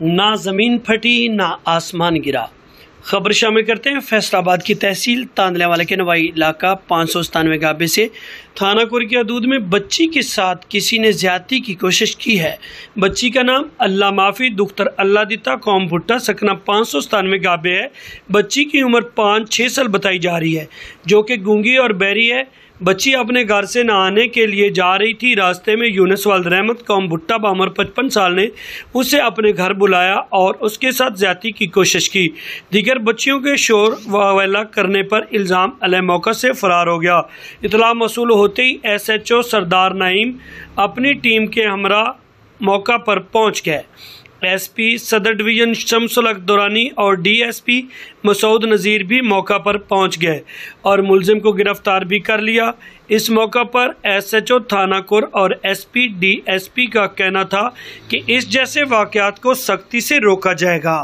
نہ زمین پھٹی نہ آسمان گرا خبر شامل کرتے ہیں فیصل آباد کی تحصیل تاندلے والے کے نوائی علاقہ پانچ سو ستانوے گابے سے تھانہ کور کی عدود میں بچی کے ساتھ کسی نے زیادتی کی کوشش کی ہے بچی کا نام اللہ معافی دختر اللہ دیتا قوم بھٹا سکنا پانچ سو ستانوے گابے ہے بچی کی عمر پانچ چھ سال بتائی جا رہی ہے جو کہ گونگی اور بیری ہے بچی اپنے گھر سے نہ آنے کے لیے جا رہی تھی راستے میں یونس والد رحمت قوم بھٹا بامر پچپن سال نے اسے اپنے گھر بلایا اور اس کے ساتھ زیادتی کی کوشش کی دیگر بچیوں کے شور وویلا کرنے پر الزام علیہ موقع سے فرار ہو گیا اطلاع مصول ہوتے ہی ایس ایچ او سردار نعیم اپنی ٹیم کے ہمراہ موقع پر پہنچ گئے ایس پی صدر ڈویژن شمس دورانی اور ڈی ایس پی مسعود نظیر بھی موقع پر پہنچ گئے اور ملزم کو گرفتار بھی کر لیا اس موقع پر ایس ایچ او تھانہ کور اور S P D S P کا کہنا تھا کہ اس جیسے واقعات کو سختی سے روکا جائے گا